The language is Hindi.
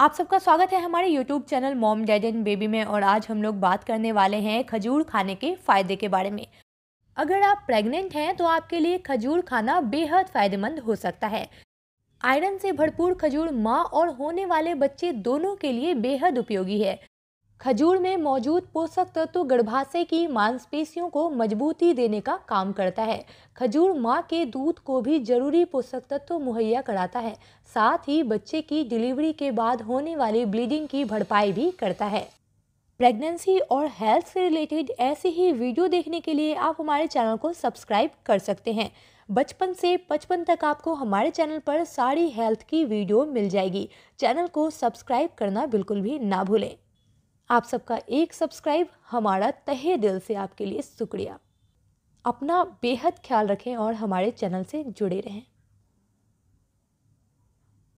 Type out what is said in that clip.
आप सबका स्वागत है हमारे YouTube channel mom dad and baby में और आज हम लोग बात करने वाले हैं खजूर खाने के फ़ायदे के बारे में अगर आप प्रेग्नेंट हैं तो आपके लिए खजूर खाना बेहद फ़ायदेमंद हो सकता है आयरन से भरपूर खजूर माँ और होने वाले बच्चे दोनों के लिए बेहद उपयोगी है खजूर में मौजूद पोषक तत्व गर्भाशय की मांसपेशियों को मजबूती देने का काम करता है खजूर माँ के दूध को भी जरूरी पोषक तत्व मुहैया कराता है साथ ही बच्चे की डिलीवरी के बाद होने वाली ब्लीडिंग की भरपाई भी करता है प्रेगनेंसी और हेल्थ से रिलेटेड ऐसे ही वीडियो देखने के लिए आप हमारे चैनल को सब्सक्राइब कर सकते हैं बचपन से पचपन तक आपको हमारे चैनल पर सारी हेल्थ की वीडियो मिल जाएगी चैनल को सब्सक्राइब करना बिल्कुल भी ना भूलें आप सबका एक सब्सक्राइब हमारा तहे दिल से आपके लिए शुक्रिया अपना बेहद ख्याल रखें और हमारे चैनल से जुड़े रहें